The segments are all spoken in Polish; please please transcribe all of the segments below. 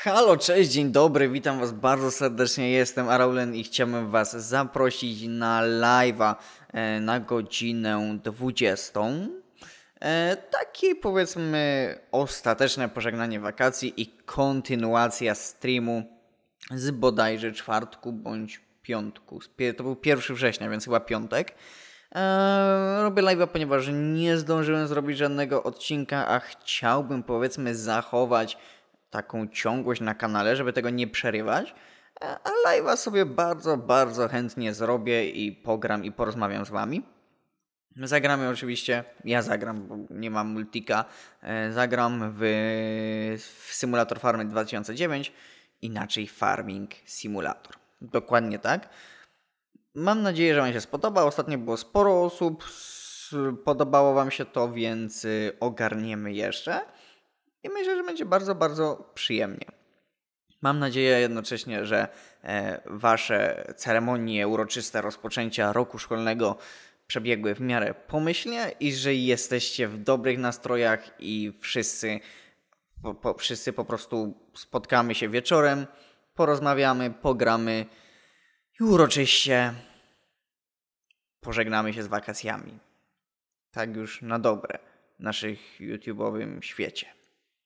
Halo, cześć, dzień dobry, witam Was bardzo serdecznie. Jestem Araulen i chciałbym Was zaprosić na live'a e, na godzinę 20. E, takie powiedzmy ostateczne pożegnanie wakacji i kontynuacja streamu z bodajże czwartku bądź piątku. To był 1 września, więc chyba piątek. E, robię live'a, ponieważ nie zdążyłem zrobić żadnego odcinka, a chciałbym powiedzmy zachować taką ciągłość na kanale, żeby tego nie przerywać. E, a live'a sobie bardzo, bardzo chętnie zrobię i pogram i porozmawiam z wami. Zagramy oczywiście, ja zagram, bo nie mam multika, e, zagram w, w Simulator Farmy 2009, inaczej Farming Simulator. Dokładnie tak. Mam nadzieję, że Wam się spodoba. Ostatnio było sporo osób, podobało Wam się to, więc y, ogarniemy jeszcze. I myślę, że będzie bardzo, bardzo przyjemnie. Mam nadzieję jednocześnie, że e, Wasze ceremonie uroczyste rozpoczęcia roku szkolnego przebiegły w miarę pomyślnie i że jesteście w dobrych nastrojach i wszyscy po, po, wszyscy po prostu spotkamy się wieczorem, porozmawiamy, pogramy i uroczyście pożegnamy się z wakacjami. Tak już na dobre w naszych YouTube'owym świecie.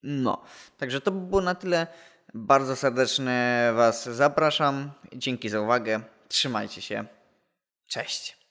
No, także to by było na tyle. Bardzo serdecznie Was zapraszam. Dzięki za uwagę. Trzymajcie się. Cześć.